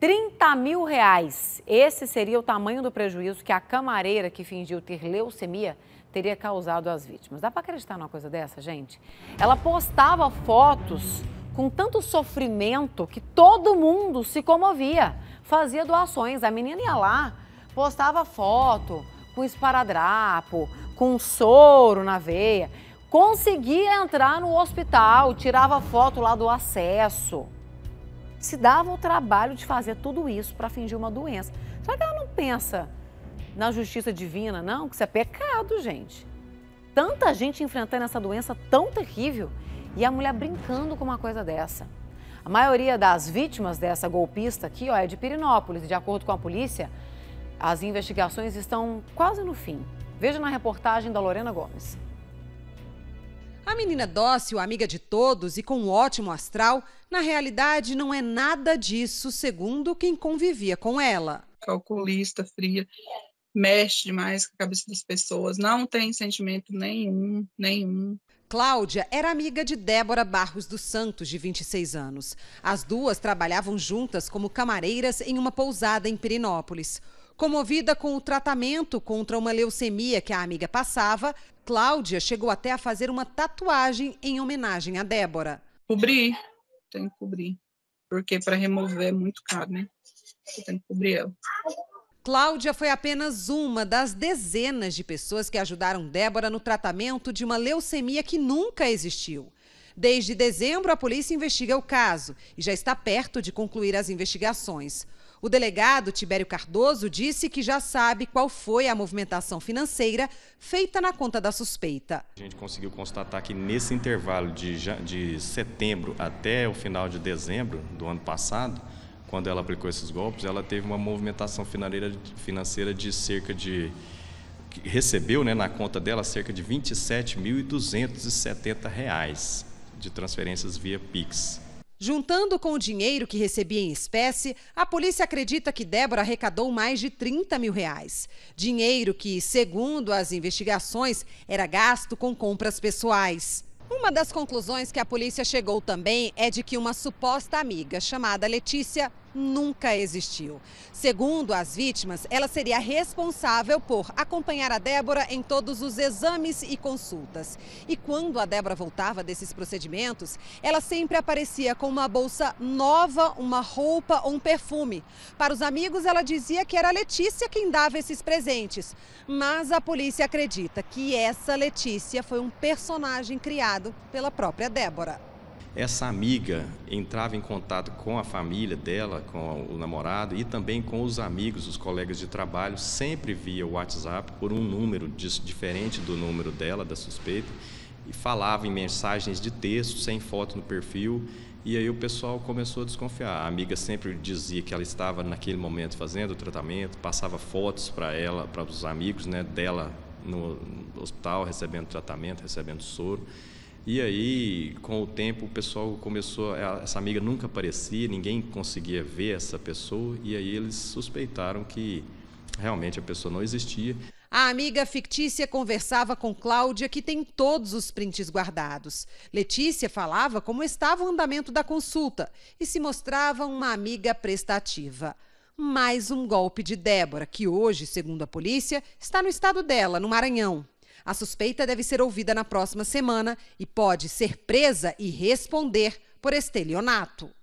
30 mil reais. Esse seria o tamanho do prejuízo que a camareira que fingiu ter leucemia teria causado às vítimas. Dá para acreditar numa coisa dessa, gente? Ela postava fotos com tanto sofrimento que todo mundo se comovia, fazia doações. A menina ia lá, postava foto com esparadrapo, com soro na veia, conseguia entrar no hospital, tirava foto lá do acesso se dava o trabalho de fazer tudo isso para fingir uma doença. Só que ela não pensa na justiça divina, não, que isso é pecado, gente. Tanta gente enfrentando essa doença tão terrível e a mulher brincando com uma coisa dessa. A maioria das vítimas dessa golpista aqui ó, é de Pirinópolis. De acordo com a polícia, as investigações estão quase no fim. Veja na reportagem da Lorena Gomes. A menina dócil, amiga de todos e com um ótimo astral, na realidade não é nada disso, segundo quem convivia com ela. Calculista, fria, mexe demais com a cabeça das pessoas, não tem sentimento nenhum, nenhum. Cláudia era amiga de Débora Barros dos Santos, de 26 anos. As duas trabalhavam juntas como camareiras em uma pousada em Pirinópolis. Comovida com o tratamento contra uma leucemia que a amiga passava, Cláudia chegou até a fazer uma tatuagem em homenagem a Débora. Cobrir, tem que cobrir, porque para remover é muito caro, né? Você tem que cobrir ela. Cláudia foi apenas uma das dezenas de pessoas que ajudaram Débora no tratamento de uma leucemia que nunca existiu. Desde dezembro, a polícia investiga o caso e já está perto de concluir as investigações. O delegado Tibério Cardoso disse que já sabe qual foi a movimentação financeira feita na conta da suspeita. A gente conseguiu constatar que nesse intervalo de, de setembro até o final de dezembro do ano passado, quando ela aplicou esses golpes, ela teve uma movimentação financeira de cerca de. recebeu né, na conta dela cerca de R$ 27.270 de transferências via Pix. Juntando com o dinheiro que recebia em espécie, a polícia acredita que Débora arrecadou mais de 30 mil reais. Dinheiro que, segundo as investigações, era gasto com compras pessoais. Uma das conclusões que a polícia chegou também é de que uma suposta amiga chamada Letícia nunca existiu. Segundo as vítimas, ela seria responsável por acompanhar a Débora em todos os exames e consultas. E quando a Débora voltava desses procedimentos, ela sempre aparecia com uma bolsa nova, uma roupa ou um perfume. Para os amigos, ela dizia que era a Letícia quem dava esses presentes. Mas a polícia acredita que essa Letícia foi um personagem criado pela própria Débora. Essa amiga entrava em contato com a família dela, com o namorado e também com os amigos, os colegas de trabalho, sempre via o WhatsApp por um número diferente do número dela, da suspeita, e falava em mensagens de texto, sem foto no perfil. E aí o pessoal começou a desconfiar. A amiga sempre dizia que ela estava naquele momento fazendo o tratamento, passava fotos para ela, para os amigos né, dela no hospital, recebendo tratamento, recebendo soro. E aí, com o tempo, o pessoal começou. Essa amiga nunca aparecia, ninguém conseguia ver essa pessoa, e aí eles suspeitaram que realmente a pessoa não existia. A amiga fictícia conversava com Cláudia, que tem todos os prints guardados. Letícia falava como estava o andamento da consulta e se mostrava uma amiga prestativa. Mais um golpe de Débora, que hoje, segundo a polícia, está no estado dela, no Maranhão. A suspeita deve ser ouvida na próxima semana e pode ser presa e responder por estelionato.